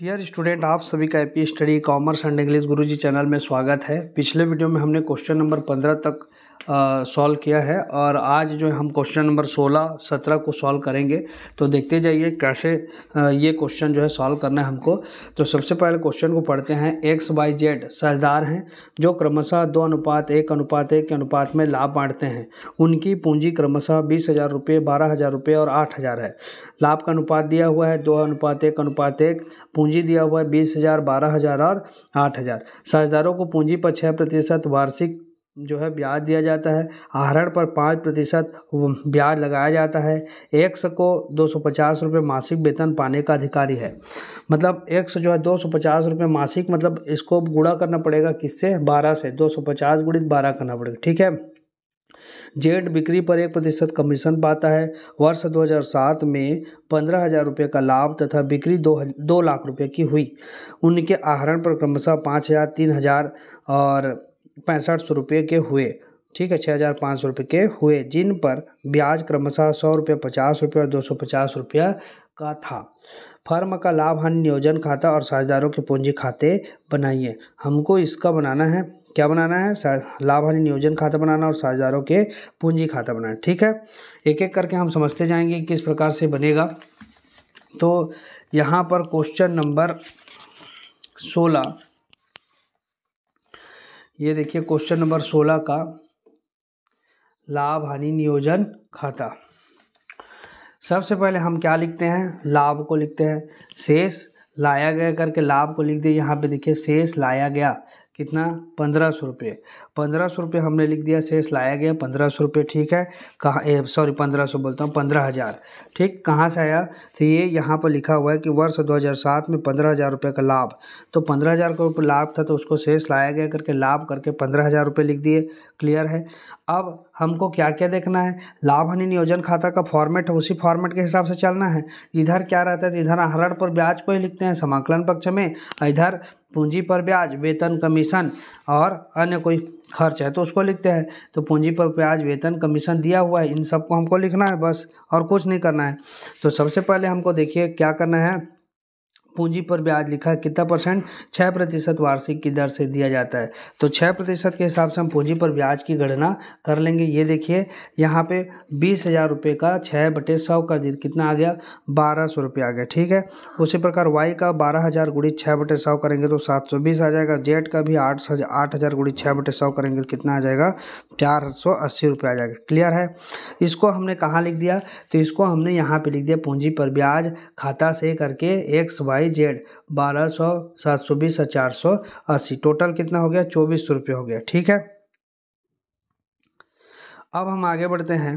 dear student आप सभी का AP study commerce and English Guruji channel में स्वागत है पिछले वीडियो में हमने क्वेश्चन नंबर पंद्रह तक सॉल्व किया है और आज जो हम क्वेश्चन नंबर 16 17 को सॉल्व करेंगे तो देखते जाइए कैसे ये क्वेश्चन जो है सॉल्व करना है हमको तो सबसे पहले क्वेश्चन को पढ़ते हैं एक्स बाई जेड साझेदार हैं जो क्रमशः दो अनुपात एक अनुपात एक के अनुपात में लाभ बांटते हैं उनकी पूंजी क्रमशः बीस हज़ार रुपये बारह हज़ार रुपये और आठ हज़ार है लाभ का अनुपात दिया हुआ है दो अनुपात एक अनुपात एक पूंजी दिया हुआ है बीस हज़ार बारह हज़ार और आठ हज़ार साझेदारों को पूंजी पर छः प्रतिशत वार्षिक जो है ब्याज दिया जाता है आहरण पर पाँच प्रतिशत ब्याज लगाया जाता है एक्स को दो सौ पचास रुपये मासिक वेतन पाने का अधिकारी है मतलब एक्स जो है दो सौ पचास रुपये मासिक मतलब इसको गुणा करना पड़ेगा किससे बारह से दो सौ पचास गुणित बारह करना पड़ेगा ठीक है जेड बिक्री पर एक प्रतिशत कमीशन पाता है वर्ष 2007 में पंद्रह हजार रुपये का लाभ तथा बिक्री दो दो लाख रुपये की हुई उनके आहरण पर क्रमशः पाँच हजार तीन हजार और पैंसठ सौ रुपये के हुए ठीक है छः हज़ार पाँच सौ रुपये के हुए जिन पर ब्याज क्रमशः सौ रुपये पचास रुपये और दो सौ पचास रुपये का था फर्म का लाभ हानि नियोजन खाता और साझेदारों के पूंजी खाते बनाइए हमको इसका बनाना है क्या बनाना है लाभ हानि नियोजन खाता बनाना और साझेदारों के पूंजी खाता बनाना ठीक है एक एक करके हम समझते जाएंगे किस प्रकार से बनेगा तो यहाँ पर क्वेश्चन नंबर सोलह ये देखिए क्वेश्चन नंबर सोलह का लाभ हानि नियोजन खाता सबसे पहले हम क्या लिखते हैं लाभ को लिखते हैं शेष लाया गया करके लाभ को लिख दिए यहाँ पे देखिए शेष लाया गया कितना पंद्रह सौ रुपये पंद्रह सौ रुपये हमने लिख दिया शेष लाया गया पंद्रह सौ रुपये ठीक है कहाँ सॉरी पंद्रह सौ बोलता हूँ पंद्रह हज़ार ठीक कहाँ से आया तो ये यहाँ पर लिखा हुआ है कि वर्ष दो हज़ार सात में पंद्रह हज़ार रुपये का लाभ तो पंद्रह हज़ार का रुपये लाभ था तो उसको शेष लाया गया करके लाभ करके पंद्रह हज़ार रुपये लिख दिए क्लियर है अब हमको क्या क्या देखना है लाभ हानि नियोजन खाता का फॉर्मेट है उसी फॉर्मेट के हिसाब से चलना है इधर क्या रहता है तो इधर आहरण पर ब्याज को ही लिखते हैं समाकलन पक्ष में इधर पूंजी पर ब्याज वेतन कमीशन और अन्य कोई खर्च है तो उसको लिखते हैं तो पूंजी पर ब्याज वेतन कमीशन दिया हुआ है इन सबको हमको लिखना है बस और कुछ नहीं करना है तो सबसे पहले हमको देखिए क्या करना है पूंजी पर ब्याज लिखा कितना परसेंट छः प्रतिशत वार्षिक की दर से दिया जाता है तो छः प्रतिशत के हिसाब से हम पूंजी पर ब्याज की गणना कर लेंगे ये देखिए यहाँ पे बीस हज़ार रुपये का छः बटे सौ का कितना आ गया बारह सौ रुपये आ गया ठीक है उसी प्रकार वाई का बारह हज़ार गुड़ी छः बटे सौ करेंगे तो सात सौ बीस आ जाएगा जेड का भी आठ सौ आठ हज़ार गुड़ी छः बटे सौ करेंगे तो कितना आ जाएगा चार सौ अस्सी रुपये आ जाएगा क्लियर है इसको हमने कहाँ लिख दिया तो इसको हमने यहाँ पर लिख दिया पूंजी पर ब्याज खाता से करके एक्स वाई वाई जेड बारह सौ सात सौ बीस और चार सौ अस्सी टोटल कितना हो गया चौबीस सौ रुपये हो गया ठीक है अब हम आगे बढ़ते हैं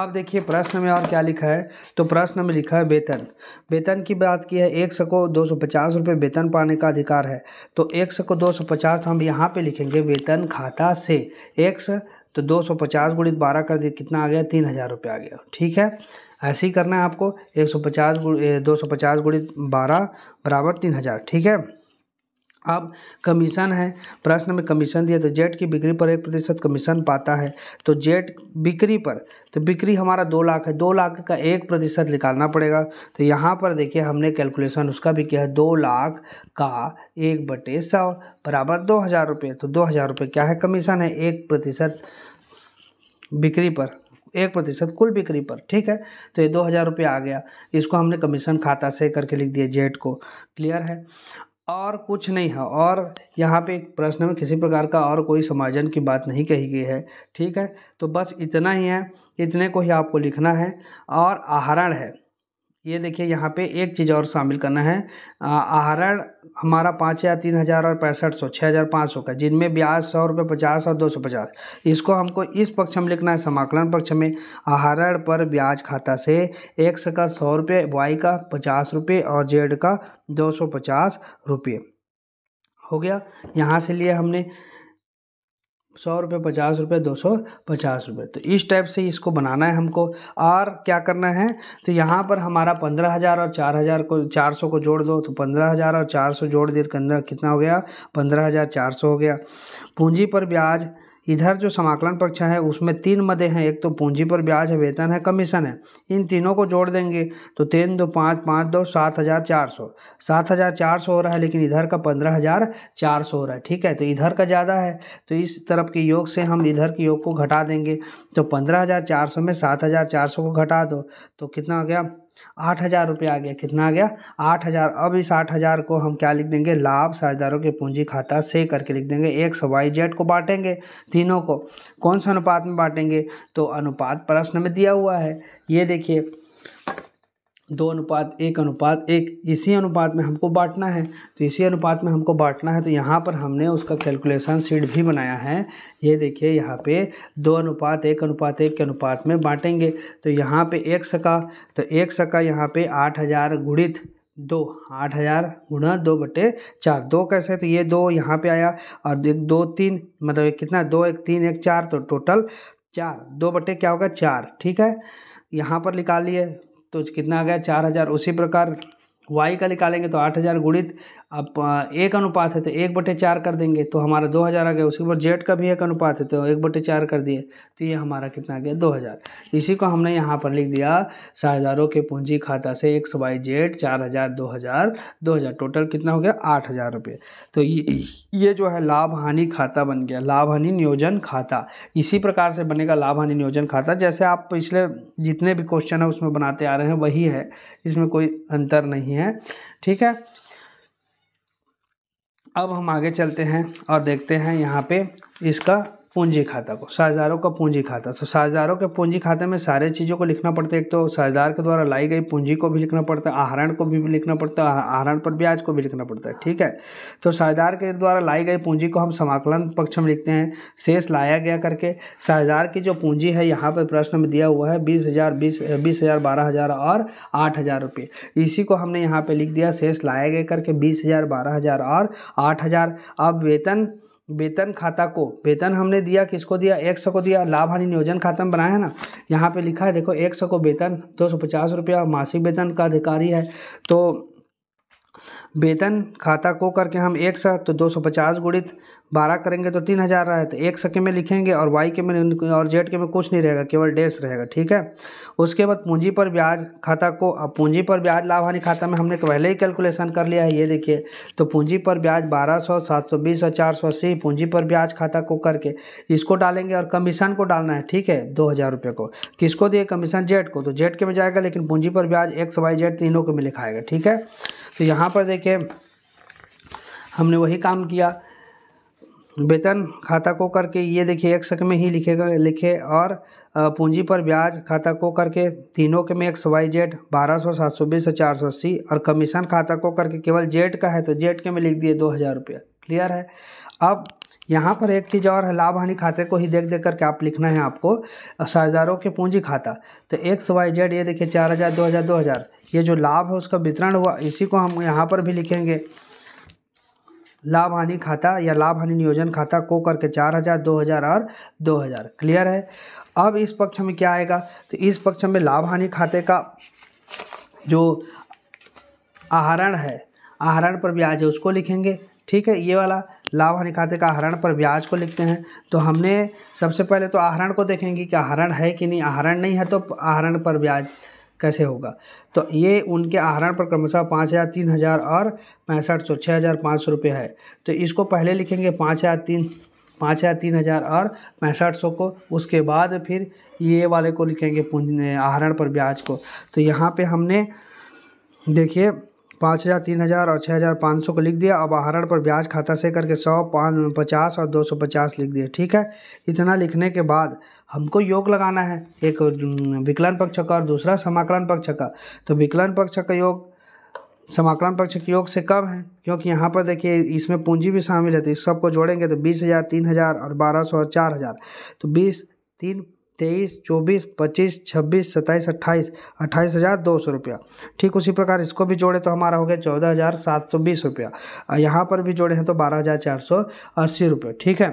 आप देखिए प्रश्न में और क्या लिखा है तो प्रश्न में लिखा है वेतन वेतन की बात की है एक सौ को दो सौ पचास रुपये वेतन पाने का अधिकार है तो एक सौ को दो सौ पचास तो हम यहाँ पे लिखेंगे वेतन खाता से एक तो दो सौ पचास गुणित बारह कर दिए कितना आ गया तीन हज़ार रुपये आ गया ठीक है ऐसे ही करना है आपको 150 सौ पचास दो सौ पचास गुड़ी बारह बराबर तीन हज़ार ठीक है अब कमीशन है प्रश्न में कमीशन दिया तो जेट की बिक्री पर एक प्रतिशत कमीशन पाता है तो जेट बिक्री पर तो बिक्री हमारा दो लाख है दो लाख का एक प्रतिशत निकालना पड़ेगा तो यहाँ पर देखिए हमने कैलकुलेशन उसका भी किया है दो लाख का एक बटे सौ बराबर दो हज़ार रुपये तो दो हज़ार रुपये क्या है कमीशन है एक प्रतिशत बिक्री पर एक प्रतिशत कुल बिक्री पर ठीक है तो ये दो हज़ार रुपये आ गया इसको हमने कमीशन खाता से करके लिख दिया जेट को क्लियर है और कुछ नहीं है और यहाँ पे प्रश्न में किसी प्रकार का और कोई समाजन की बात नहीं कही गई है ठीक है तो बस इतना ही है इतने को ही आपको लिखना है और आहरण है ये देखिए यहाँ पे एक चीज़ और शामिल करना है आहरण हमारा पाँच हज़ार तीन हज़ार और पैंसठ सौ छः हज़ार पाँच सौ का जिनमें ब्याज सौ रुपये पचास और दो सौ पचास इसको हमको इस पक्ष में लिखना है समाकलन पक्ष में आहरण पर ब्याज खाता से एक्स का सौ रुपये वाई का पचास रुपये और जेड का दो सौ पचास रुपये हो गया यहाँ से लिए हमने सौ रुपये पचास रुपये दो सौ पचास रुपये तो इस टाइप से इसको बनाना है हमको और क्या करना है तो यहाँ पर हमारा पंद्रह हज़ार और चार हज़ार को चार सौ को जोड़ दो तो पंद्रह हज़ार और चार सौ जोड़ दिए तो अंदर कितना हो गया पंद्रह हज़ार चार सौ हो गया पूंजी पर ब्याज इधर जो समाकलन पक्ष है उसमें तीन मदे हैं एक तो पूंजी पर ब्याज है वेतन है कमीशन है इन तीनों को जोड़ देंगे तो तीन दो पाँच पाँच दो सात हज़ार चार सौ सात हज़ार चार सौ हो रहा है लेकिन इधर का पंद्रह हज़ार चार सौ हो रहा है ठीक है तो इधर का ज़्यादा है तो इस तरफ के योग से हम इधर के योग को घटा देंगे तो पंद्रह हज़ार चार सौ में सात हज़ार चार सौ को घटा दो तो कितना आ गया आठ हज़ार रुपया आ गया कितना आ गया आठ हज़ार अब इस आठ हज़ार को हम क्या लिख देंगे लाभ साझेदारों के पूंजी खाता से करके लिख देंगे एक वाई जेड को बांटेंगे तीनों को कौन सा अनुपात में बांटेंगे तो अनुपात प्रश्न में दिया हुआ है ये देखिए दो अनुपात एक अनुपात एक इसी अनुपात में हमको बांटना है तो इसी अनुपात में हमको बांटना है तो यहाँ पर हमने उसका कैलकुलेशन सीट भी बनाया है ये देखिए यहाँ पे दो अनुपात एक अनुपात एक के अनुपात में बांटेंगे तो यहाँ पे एक सका तो एक सका यहाँ पे आठ हज़ार गुणित दो आठ हज़ार गुणा दो बटे चार दो कैसे तो ये दो यहाँ पर आया और एक दो तीन मतलब कितना दो एक तीन एक चार तो टोटल चार दो बटे क्या होगा चार ठीक है यहाँ पर निकाल लिए तो कितना आ गया चार हज़ार उसी प्रकार वाई का निकालेंगे तो आठ हज़ार गुणित अब एक अनुपात है तो एक बटे चार कर देंगे तो हमारा दो हज़ार आ गया उसके बाद जेड का भी एक अनुपात है तो एक बटे चार कर दिए तो ये हमारा कितना आ गया दो हज़ार इसी को हमने यहाँ पर लिख दिया शाहजारों के पूंजी खाता से एक सवाई जेड चार हज़ार दो हज़ार दो हज़ार टोटल कितना हो गया आठ हज़ार रुपये तो ये ये जो है लाभ हानि खाता बन गया लाभ हानि नियोजन खाता इसी प्रकार से बनेगा लाभ हानि नियोजन खाता जैसे आप पिछले जितने भी क्वेश्चन है उसमें बनाते आ रहे हैं वही है इसमें कोई अंतर नहीं है ठीक है अब हम आगे चलते हैं और देखते हैं यहाँ पे इसका पूंजी खाता को साझेदारों का पूंजी खाता तो साझेदारों के पूंजी खाते में सारे चीज़ों को लिखना पड़ता है एक तो साझेदार के द्वारा लाई गई पूंजी को भी लिखना पड़ता है आहरण को भी लिखना पड़ता है आहरण पर ब्याज को भी लिखना पड़ता है ठीक है तो साझेदार के द्वारा लाई गई पूंजी को हम समाकलन पक्ष में लिखते हैं शेष लाया गया करके साझेदार की जो पूंजी है यहाँ पर प्रश्न में दिया हुआ है बीस हज़ार बीस बीस हज़ार बारह हज़ार और आठ हज़ार रुपये इसी को हमने यहाँ पर लिख दिया शेष लाया गया करके बीस हज़ार बारह हज़ार और आठ हज़ार अब वेतन वेतन खाता को वेतन हमने दिया किसको दिया एक सौ को दिया लाभ हानि नियोजन खाता में बनाया है ना यहाँ पे लिखा है देखो एक सौ को वेतन दो सौ पचास रुपया मासिक वेतन का अधिकारी है तो वेतन खाता को करके हम एक सौ तो दो सौ पचास गुणित बारह करेंगे तो तीन हज़ार रहा है तो एक सौ के में लिखेंगे और वाई के में और जेड के में कुछ नहीं रहेगा केवल डेस रहेगा ठीक है उसके बाद पूंजी पर ब्याज खाता को अब पूंजी पर ब्याज लाभ हानि खाता में हमने पहले ही कैलकुलेशन कर लिया है ये देखिए तो पूंजी पर ब्याज बारह सौ सात सौ बीस और चार सौ अस्सी पूंजी पर ब्याज खाता को करके इसको डालेंगे और कमीशन को डालना है ठीक है दो हज़ार रुपये को किसको दिए कमीशन जेड को तो जेड के में जाएगा लेकिन पूंजी पर ब्याज एक सौ वाई जेड तीनों के में लिखाएगा ठीक है तो यहाँ पर देखिए के हमने वही काम किया वेतन खाता को करके ये देखिए एक सक में ही लिखेगा लिखे और पूंजी पर ब्याज खाता को करके तीनों के में एक्स वाई जेड बारह सौ सात सौ बीस से चार सौ अस्सी और कमीशन खाता को करके केवल जेड का है तो जेड के में लिख दिए दो हज़ार रुपया क्लियर है अब यहाँ पर एक चीज़ और है लाभ हानि खाते को ही देख देख करके आप लिखना है आपको साझेदारों के पूंजी खाता तो एक्स वाई जेड ये देखिए चार हज़ार दो हज़ार दो हज़ार ये जो लाभ है उसका वितरण हुआ इसी को हम यहाँ पर भी लिखेंगे लाभ हानि खाता या लाभ हानि नियोजन खाता को करके चार हजार दो हजार और दो हजार क्लियर है अब इस पक्ष में क्या आएगा तो इस पक्ष में लाभ हानि खाते का जो आहरण है आहरण पर ब्याज है उसको लिखेंगे ठीक है ये वाला लाभ हानि खाते का आहरण पर ब्याज को लिखते हैं तो हमने सबसे पहले तो आहरण को देखेंगे कि आहरण है कि नहीं आहरण नहीं है तो आहरण पर ब्याज कैसे होगा तो ये उनके आहरण पर क्रमशः पाँच हज़ार तीन हज़ार और पैंसठ सौ छः हज़ार पाँच सौ रुपये है तो इसको पहले लिखेंगे पाँच हज़ार तीन पाँच हज़ार तीन हज़ार और पैंसठ सौ को उसके बाद फिर ये वाले को लिखेंगे आहरण पर ब्याज को तो यहाँ पे हमने देखिए पाँच हज़ार तीन हज़ार और छः हज़ार पाँच सौ को लिख दिया अब आहरण पर ब्याज खाता से करके सौ पाँच पचास और दो सौ पचास लिख दिया ठीक है इतना लिखने के बाद हमको योग लगाना है एक विकलन पक्ष का और दूसरा समाकलन पक्ष का तो विकलन पक्ष का योग समाकलन पक्ष के योग से कम है क्योंकि यहाँ पर देखिए इसमें पूंजी भी शामिल है तो इस सबको जोड़ेंगे तो बीस हज़ार तीन हज़ार और बारह सौ और चार हज़ार तो बीस तीन तेईस चौबीस पच्चीस छब्बीस सत्ताईस अट्ठाईस अट्ठाईस हज़ार दो सौ रुपया ठीक उसी प्रकार इसको भी जोड़े तो हमारा हो गया चौदह हज़ार सात सौ बीस रुपया यहाँ पर भी जोड़े हैं तो बारह हज़ार चार सौ अस्सी रुपये ठीक है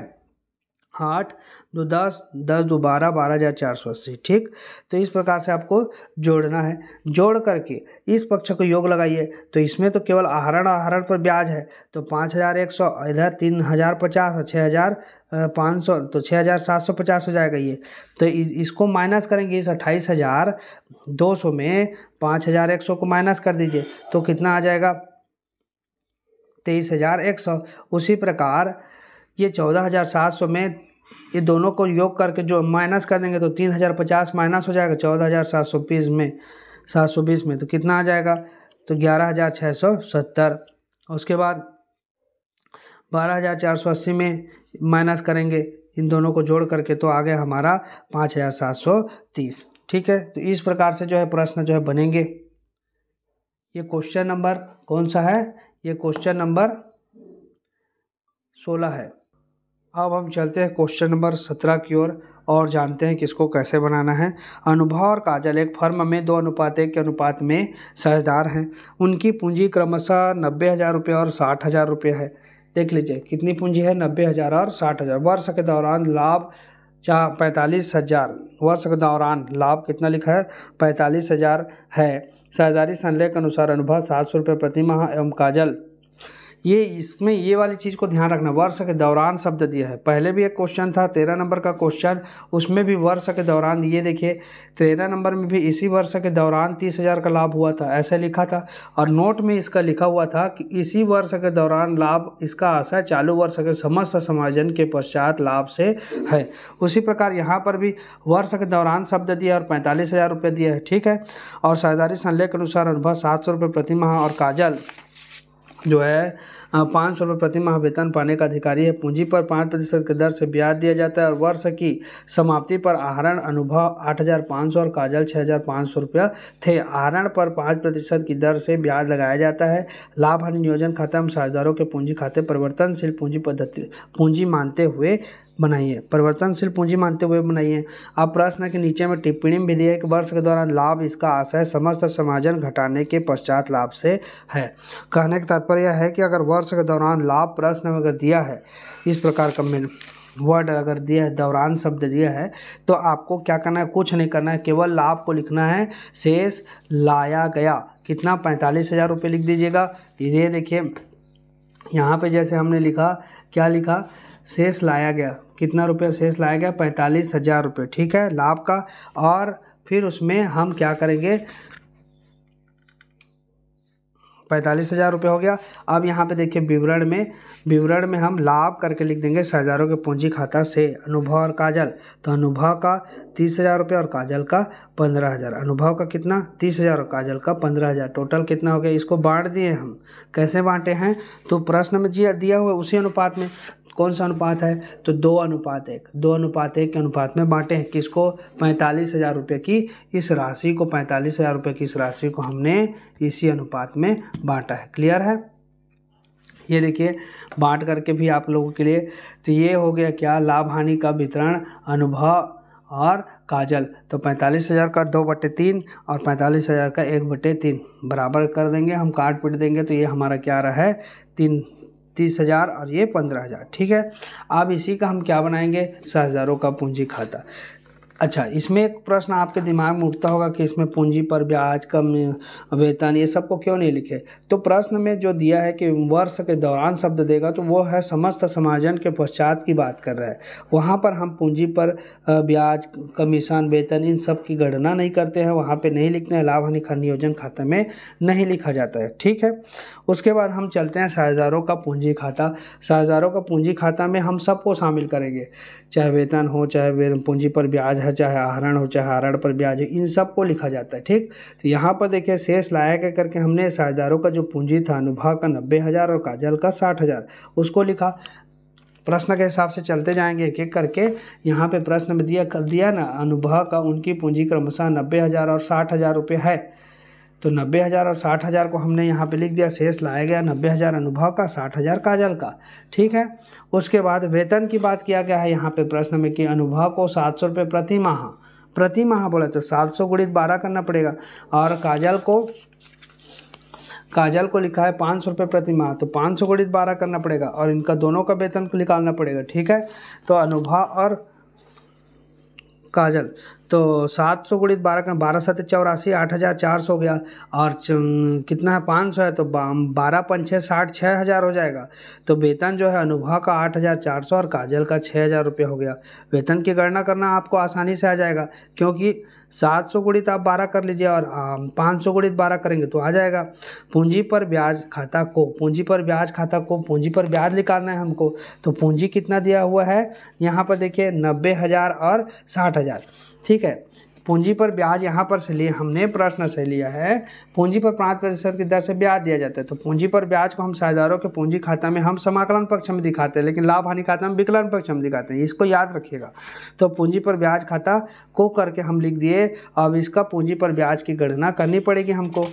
आठ दो दस दस दो बारह बारह हज़ार चार सौ अस्सी ठीक तो इस प्रकार से आपको जोड़ना है जोड़ करके इस पक्ष को योग लगाइए तो इसमें तो केवल आहरण आहरण पर ब्याज है तो पाँच हज़ार एक सौ इधर तीन हज़ार पचास और छः हज़ार पाँच सौ तो छः हज़ार सात सौ पचास हो जाएगा ये तो इसको माइनस करेंगे इस अट्ठाईस हज़ार दो सौ में पाँच हज़ार एक सौ को माइनस कर दीजिए तो कितना आ जाएगा तेईस हज़ार एक सौ उसी प्रकार ये चौदह हज़ार सात सौ में ये दोनों को योग करके जो माइनस कर देंगे तो तीन हज़ार पचास माइनस हो जाएगा चौदह हज़ार सात सौ बीस में सात सौ बीस में तो कितना आ जाएगा तो ग्यारह हज़ार छः सौ सत्तर उसके बाद बारह हज़ार चार सौ अस्सी में माइनस करेंगे इन दोनों को जोड़ करके तो आ गया हमारा पाँच हज़ार सात सौ तीस ठीक है तो इस प्रकार से जो है प्रश्न जो है बनेंगे ये क्वेश्चन नंबर कौन सा है ये क्वेश्चन नंबर सोलह है अब हम चलते हैं क्वेश्चन नंबर सत्रह की ओर और, जानते हैं कि इसको कैसे बनाना है अनुभव और काजल एक फर्म में दो अनुपात एक के अनुपात में साझेदार हैं उनकी पूंजी क्रमशः नब्बे हज़ार रुपये और साठ हज़ार रुपये है देख लीजिए कितनी पूंजी है नब्बे हज़ार और साठ हज़ार वर्ष के दौरान लाभ चार पैंतालीस हज़ार वर्ष के दौरान लाभ कितना लिखा है पैंतालीस हज़ार है साझेदारी संलेख के अनुसार अनुभव सात सौ रुपये प्रतिमाह एवं काजल ये इसमें ये वाली चीज़ को ध्यान रखना वर्ष के दौरान शब्द दिया है पहले भी एक क्वेश्चन था तेरह नंबर का क्वेश्चन उसमें भी वर्ष के दौरान ये देखिए तेरह नंबर में भी इसी वर्ष के दौरान तीस हज़ार का लाभ हुआ था ऐसे लिखा था और नोट में इसका लिखा हुआ था कि इसी वर्ष के दौरान लाभ इसका आशय चालू वर्ष के समस्त समाजन के पश्चात लाभ से है उसी प्रकार यहाँ पर भी वर्ष के दौरान शब्द दिया और पैंतालीस हज़ार रुपये दिया है ठीक है और सरदारी संलेख के अनुसार अनुभव सात सौ रुपये प्रति माह और काजल जो है पाँच सौ रुपये प्रतिमाह वेतन पाने का अधिकारी है पूंजी पर पाँच प्रतिशत की दर से ब्याज दिया जाता है और वर्ष की समाप्ति पर आहरण अनुभव आठ हज़ार पाँच सौ और काजल छः हज़ार पाँच सौ रुपया थे आहरण पर पाँच प्रतिशत की दर से ब्याज लगाया जाता है लाभ हानि नियोजन खाता हम साझेदारों के पूंजी खाते परिवर्तनशील पूंजी पद्धति पूंजी मानते हुए बनाइए परिवर्तनशील पूंजी मानते हुए बनाइए आप प्रश्न के नीचे में टिप्पणी में कि वर्ष के दौरान लाभ इसका आशय समस्त समाजन घटाने के पश्चात लाभ से है कहने का तात्पर्य यह है कि अगर वर्ष के दौरान लाभ प्रश्न में अगर दिया है इस प्रकार का मेन वर्ड अगर दिया है दौरान शब्द दिया है तो आपको क्या करना है कुछ नहीं करना है केवल लाभ को लिखना है शेष लाया गया कितना पैंतालीस हज़ार रुपये लिख दीजिएगा ये देखिए यहाँ पे जैसे हमने लिखा क्या लिखा शेष लाया गया कितना रुपया शेष लाया गया पैंतालीस हज़ार रुपये ठीक है लाभ का और फिर उसमें हम क्या करेंगे पैंतालीस हज़ार रुपये हो गया अब यहाँ पे देखिए विवरण में विवरण में हम लाभ करके लिख देंगे सरदारों के पूंजी खाता से अनुभव और काजल तो अनुभव का तीस हज़ार रुपये और काजल का पंद्रह हज़ार अनुभव का कितना तीस हज़ार और काजल का पंद्रह हज़ार टोटल कितना हो गया इसको बांट दिए हम कैसे बांटे हैं तो प्रश्न में जी दिया हुआ उसी अनुपात में कौन सा अनुपात है तो दो अनुपात एक दो अनुपात एक के अनुपात में बांटे हैं किसको पैंतालीस हज़ार रुपये की इस राशि को पैंतालीस हज़ार रुपये की इस राशि को हमने इसी अनुपात में बांटा है क्लियर है ये देखिए बांट करके भी आप लोगों के लिए तो ये हो गया क्या लाभ हानि का वितरण अनुभव और काजल तो पैंतालीस हज़ार का दो बटे तीन और पैंतालीस हज़ार का एक बटे तीन बराबर कर देंगे हम काट पीट देंगे तो ये हमारा क्या रहा है तीन तीस हज़ार और ये पंद्रह हज़ार ठीक है अब इसी का हम क्या बनाएंगे हज़ारों का पूंजी खाता अच्छा इसमें एक प्रश्न आपके दिमाग में उठता होगा कि इसमें पूंजी पर ब्याज कम वेतन ये सबको क्यों नहीं लिखे तो प्रश्न में जो दिया है कि वर्ष के दौरान शब्द देगा तो वो है समस्त समाजन के पश्चात की बात कर रहा है वहाँ पर हम पूंजी पर ब्याज कमीशन वेतन इन सब की गणना नहीं करते हैं वहाँ पर नहीं लिखते हैं लाभ हानिखा नियोजन खाते में नहीं लिखा जाता है ठीक है उसके बाद हम चलते हैं साझेदारों का पूंजी खाता साझेदारों का पूंजी खाता में हम सबको शामिल करेंगे चाहे वेतन हो चाहे पूंजी पर ब्याज है है चाहे आहरण हो चाहे आहरण पर ब्याज हो इन सब को लिखा जाता है ठीक तो यहाँ पर देखिए शेष लायक करके हमने साझेदारों का जो पूंजी था अनुभव का नब्बे हज़ार और काजल का साठ हज़ार उसको लिखा प्रश्न के हिसाब से चलते जाएंगे एक एक करके यहाँ पे प्रश्न में दिया कर दिया ना अनुभव का उनकी पूंजी क्रमशः नब्बे हज़ार और साठ हज़ार रुपये है तो नब्बे हज़ार और साठ हज़ार को हमने यहाँ पे लिख दिया शेष लाया गया नब्बे हज़ार अनुभव का साठ हज़ार काजल का ठीक है उसके बाद वेतन की बात किया गया है यहाँ पे प्रश्न में कि अनुभव को सात सौ रुपये प्रति माह प्रति माह बोला तो सात सौ गुणित बारह करना पड़ेगा और काजल को काजल को लिखा है पाँच सौ रुपये प्रति माह तो पाँच सौ गुणित बारह करना पड़ेगा और इनका दोनों का वेतन को निकालना पड़ेगा ठीक है तो अनुभव और काजल तो सात सौ गुणित बारह का बारह सत चौरासी आठ हज़ार चार सौ गया और कितना है पाँच सौ है तो बारह पंच छः साठ छः हज़ार हो जाएगा तो वेतन जो है अनुभव का आठ हज़ार चार सौ और काजल का छः हज़ार रुपये हो गया वेतन की गणना करना आपको आसानी से आ जाएगा क्योंकि सात सौ गुणित आप बारह कर लीजिए और पाँच सौ गुणित बारह करेंगे तो आ जाएगा पूंजी पर ब्याज खाता को पूंजी पर ब्याज खाता को पूंजी पर ब्याज निकालना है हमको तो पूंजी कितना दिया हुआ है यहाँ पर देखिए नब्बे हज़ार और साठ हज़ार ठीक है पूंजी पर ब्याज यहाँ पर से लिए हमने प्रश्न से लिया है पूंजी पर पाँच प्रतिशत की दर से ब्याज दिया जाता है तो पूंजी पर ब्याज को हम साझेदारों के पूंजी खाता में हम समाकलन पक्ष में दिखाते हैं लेकिन लाभ हानि खाता में विकलन पक्ष में दिखाते हैं इसको याद रखिएगा तो पूंजी पर ब्याज खाता को करके हम लिख दिए अब इसका पूंजी पर ब्याज की गणना करनी पड़ेगी हमको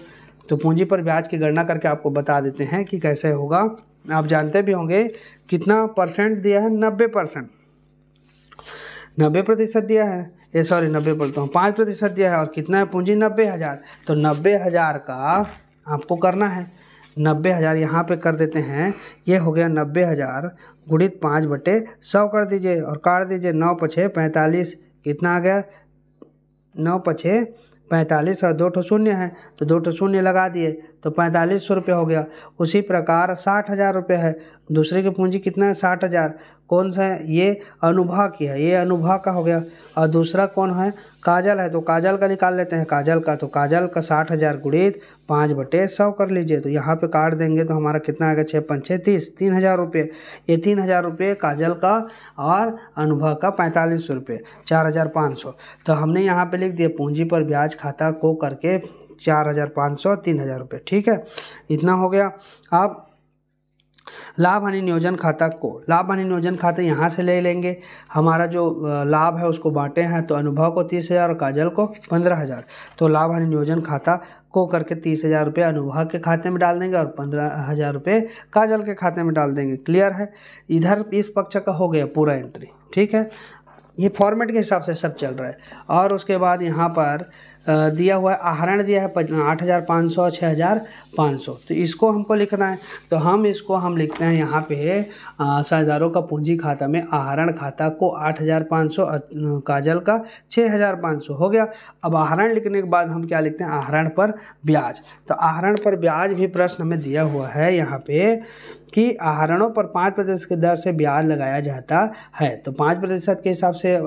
तो पूंजी पर ब्याज की गणना करके आपको बता देते हैं कि कैसे होगा आप जानते भी होंगे कितना परसेंट दिया है नब्बे परसेंट नब्बे प्रतिशत दिया है ये सॉरी नब्बे बोलता हूँ पाँच प्रतिशत दिया है और कितना है पूंजी नब्बे हज़ार तो नब्बे हज़ार का आपको करना है नब्बे हज़ार यहाँ पर कर देते हैं ये हो गया नब्बे हज़ार गुणित पाँच बटे सौ कर दीजिए और काट दीजिए नौ पछे पैंतालीस कितना आ गया नौ पछे पैंतालीस और दो ठो शून्य है तो दो ठो शून्य लगा दिए तो पैंतालीस सौ रुपये हो गया उसी प्रकार साठ हज़ार रुपये है दूसरे की पूंजी कितना है साठ हज़ार कौन सा है ये अनुभा की है ये अनुभा का हो गया और दूसरा कौन है काजल है तो काजल का निकाल लेते हैं काजल का तो काजल का साठ हज़ार गुड़ीत पाँच बटे सौ कर लीजिए तो यहाँ पे काट देंगे तो हमारा कितना आएगा छः पंच छः तीस तीन हज़ार रुपये ये तीन हज़ार रुपये काजल का और अनुभव का पैंतालीस सौ रुपये चार हज़ार पाँच सौ तो हमने यहाँ पे लिख दिया पूंजी पर ब्याज खाता को करके चार हज़ार पाँच सौ तीन हज़ार रुपये ठीक है इतना हो गया आप लाभ हानि नियोजन खाता को लाभ हानि नियोजन खाता यहाँ से ले लेंगे हमारा जो लाभ है उसको बांटे हैं तो अनुभव को तीस हज़ार और काजल को पंद्रह हज़ार तो लाभ हानि नियोजन खाता को करके तीस हज़ार रुपये अनुभव के खाते में डाल देंगे और पंद्रह हज़ार रुपये काजल के खाते में डाल देंगे क्लियर है इधर इस पक्ष का हो गया पूरा एंट्री ठीक है ये फॉर्मेट के हिसाब से सब चल रहा है और उसके बाद यहाँ पर दिया हुआ है आहरण दिया है आठ हज़ार पाँच सौ छः हज़ार पाँच सौ तो इसको हमको लिखना है तो हम इसको हम लिखते हैं यहाँ पे साझेदारों का पूंजी खाता में आहरण खाता को आठ हज़ार पाँच सौ काजल का छः हज़ार पाँच सौ हो गया अब आहरण लिखने के बाद हम क्या लिखते हैं आहरण पर ब्याज तो आहरण पर ब्याज भी प्रश्न हमें दिया हुआ है यहाँ पे कि आहरणों पर पाँच प्रतिशत की दर से ब्याज लगाया जाता है तो पाँच प्रतिशत के हिसाब से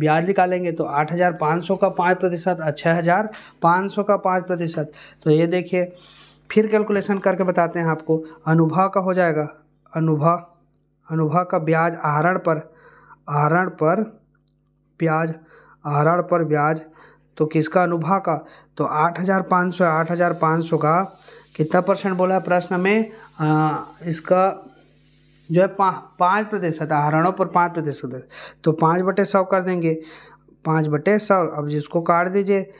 ब्याज निकालेंगे तो आठ हज़ार पाँच सौ का पाँच प्रतिशत छः हज़ार हज़ार पाँच सौ का पाँच प्रतिशत तो ये देखिए फिर कैलकुलेशन करके बताते हैं आपको अनुभव का हो जाएगा अनुभव अनुभव का ब्याज आहरण पर आहरण पर ब्याज आहरण पर ब्याज तो किसका अनुभव का तो आठ हज़ार पाँच सौ आठ हज़ार पाँच सौ का कितना परसेंट बोला है प्रश्न में आ, इसका जो है पा, पाँच प्रतिशत आहरणों पर पाँच प्रतिशत तो पाँच बटे सौ कर देंगे पाँच बटे सौ अब जिसको काट दीजिए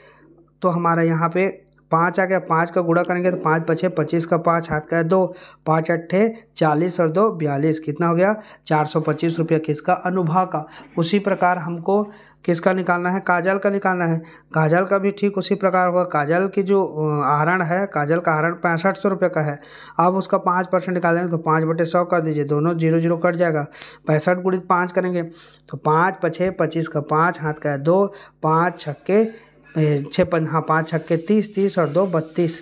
तो हमारा यहाँ पे पाँच आ गया पाँच का गुड़ा करेंगे तो पाँच पचे पच्चीस का पाँच हाथ का है दो पाँच अट्ठे चालीस और दो बयालीस कितना हो गया चार सौ पच्चीस रुपया किसका अनुभव का उसी प्रकार हमको किसका निकालना है काजल का निकालना है काजल का भी ठीक उसी प्रकार होगा काजल की जो आहरण है काजल का आहरण पैंसठ सौ रुपये का है अब उसका पाँच परसेंट निकालेंगे तो पाँच बटे सौ कर दीजिए दोनों जीरो जीरो कट जाएगा पैंसठ गुड़ी पाँच करेंगे तो पाँच पछे पच्चीस का पाँच हाथ का है दो पाँच छक्के छः पंद हाँ पाँच छक्के तीस तीस और दो बत्तीस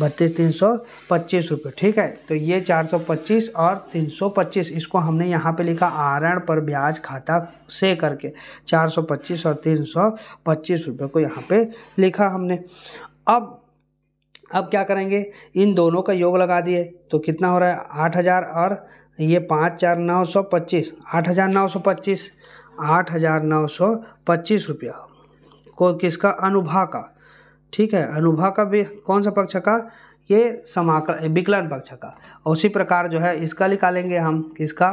बत्तीस तीन सौ पच्चीस रुपये ठीक है तो ये चार सौ पच्चीस और तीन सौ पच्चीस इसको हमने यहाँ पे लिखा आरण पर ब्याज खाता से करके चार सौ पच्चीस और तीन सौ पच्चीस रुपये को यहाँ पे लिखा हमने अब अब क्या करेंगे इन दोनों का योग लगा दिए तो कितना हो रहा है आठ हज़ार और ये पाँच चार नौ सौ पच्चीस आठ हज़ार नौ सौ पच्चीस आठ हज़ार नौ सौ पच्चीस रुपया को किसका अनुभा का ठीक है अनुभा का भी कौन सा पक्ष का ये समाकल विकलन पक्ष का उसी प्रकार जो है इसका निकालेंगे हम किसका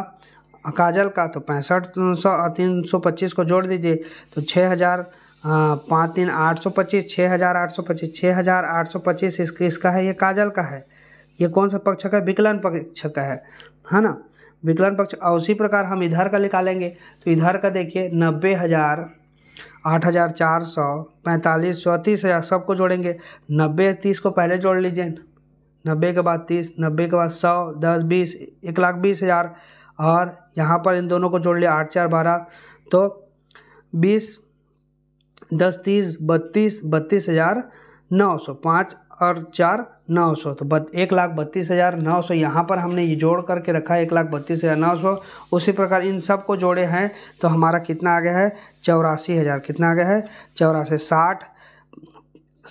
अकाजल का तो पैंसठ सौ तीन सौ पच्चीस को जोड़ दीजिए तो छः हज़ार पाँच तीन आठ सौ पच्चीस छः हज़ार आठ सौ पच्चीस छः हज़ार आठ सौ पच्चीस इसके इसका है ये काजल का है ये कौन सा पक्ष का विकलन पक्ष का है है ना विकलन पक्ष और उसी प्रकार हम इधर का निकालेंगे तो इधर का देखिए नब्बे हज़ार आठ हज़ार चार सौ पैंतालीस सौ तीस हज़ार सबको जोड़ेंगे नब्बे तीस को पहले जोड़ लीजिए नब्बे के बाद तीस नब्बे के बाद सौ दस बीस एक लाख बीस हज़ार और यहाँ पर इन दोनों को जोड़ लिया आठ चार बारह तो बीस दस तीस बत्तीस बत्तीस हज़ार नौ सौ पाँच और चार नौ सौ तो बत एक लाख बत्तीस हज़ार नौ सौ यहाँ पर हमने ये जोड़ करके रखा है एक लाख बत्तीस हज़ार नौ सौ उसी प्रकार इन सब को जोड़े हैं तो हमारा कितना आ गया है चौरासी हज़ार कितना आ गया है चौरासी साठ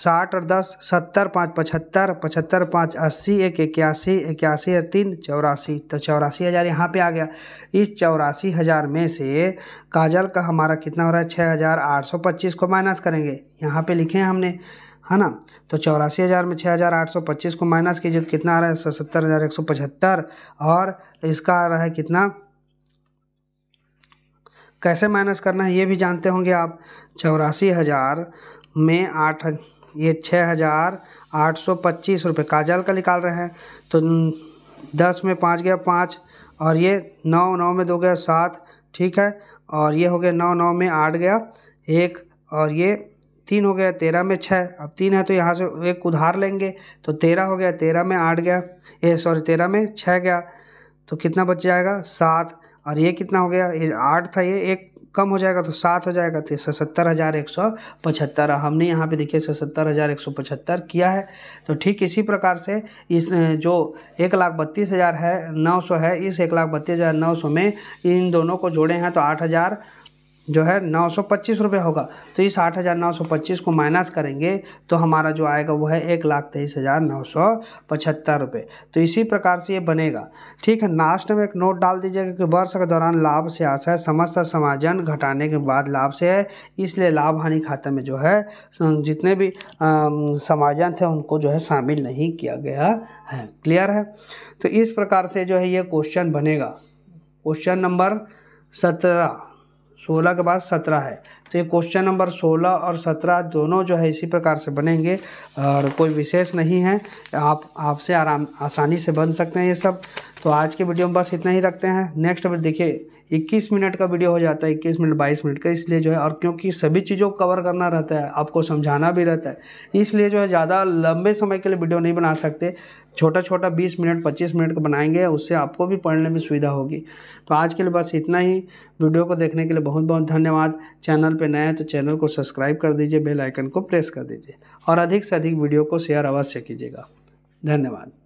साठ और दस सत्तर पाँच पचहत्तर पचहत्तर पाँच अस्सी एक इक्यासी इक्यासी और तीन चौरासी तो चौरासी हज़ार यहाँ पे आ गया इस चौरासी हज़ार में से काजल का हमारा कितना हो रहा है छः हज़ार आठ सौ पच्चीस को माइनस करेंगे यहाँ पे लिखे हैं हमने है ना तो चौरासी हज़ार में छः हज़ार आठ सौ पच्चीस को माइनस कीजिए तो कितना आ रहा है सत्तर हज़ार एक सौ पचहत्तर और इसका आ रहा है कितना कैसे माइनस करना है ये भी जानते होंगे आप चौरासी हज़ार में आठ ये छः हज़ार आठ सौ पच्चीस रुपये काजल का निकाल रहे हैं तो दस में पाँच गया पाँच और ये नौ नौ में दो गया सात ठीक है और ये हो गया नौ नौ में आठ गया एक और ये तीन हो गया तेरह में छः अब तीन है तो यहाँ से एक उधार लेंगे तो तेरह हो गया तेरह में आठ गया ए सॉरी तेरह में छः गया तो कितना बच जाएगा सात और ये कितना हो गया ये आठ था ये एक कम हो जाएगा तो सात हो जाएगा तो सत्तर हज़ार एक सौ पचहत्तर हमने यहाँ पे देखिए सत्तर हज़ार एक सौ पचहत्तर किया है तो ठीक इसी प्रकार से इस जो एक लाख बत्तीस हज़ार है नौ सौ है इस एक लाख बत्तीस हज़ार नौ सौ में इन दोनों को जोड़े हैं तो आठ हज़ार जो है नौ सौ पच्चीस रुपये होगा तो इस आठ हज़ार नौ सौ पच्चीस को माइनस करेंगे तो हमारा जो आएगा वो है एक लाख तेईस हज़ार नौ सौ पचहत्तर रुपये तो इसी प्रकार से ये बनेगा ठीक है लास्ट में एक नोट डाल दीजिएगा कि वर्ष के दौरान लाभ से आशा है समस्त समाजन घटाने के बाद लाभ से है इसलिए लाभ हानि खाते में जो है जितने भी समाजन थे उनको जो है शामिल नहीं किया गया है क्लियर है तो इस प्रकार से जो है ये क्वेश्चन बनेगा क्वेश्चन नंबर सत्रह सोलह के बाद सत्रह है तो ये क्वेश्चन नंबर सोलह और सत्रह दोनों जो है इसी प्रकार से बनेंगे और कोई विशेष नहीं है आप आपसे आराम आसानी से बन सकते हैं ये सब तो आज के वीडियो में बस इतना ही रखते हैं नेक्स्ट अभी देखिए 21 मिनट का वीडियो हो जाता है 21 मिनट 22 मिनट का इसलिए जो है और क्योंकि सभी चीज़ों को कवर करना रहता है आपको समझाना भी रहता है इसलिए जो है ज़्यादा लंबे समय के लिए वीडियो नहीं बना सकते छोटा छोटा 20 मिनट 25 मिनट का बनाएंगे उससे आपको भी पढ़ने में सुविधा होगी तो आज के लिए बस इतना ही वीडियो को देखने के लिए बहुत बहुत धन्यवाद चैनल पर नए हैं तो चैनल को सब्सक्राइब कर दीजिए बेलाइकन को प्रेस कर दीजिए और अधिक से अधिक वीडियो को शेयर अवश्य कीजिएगा धन्यवाद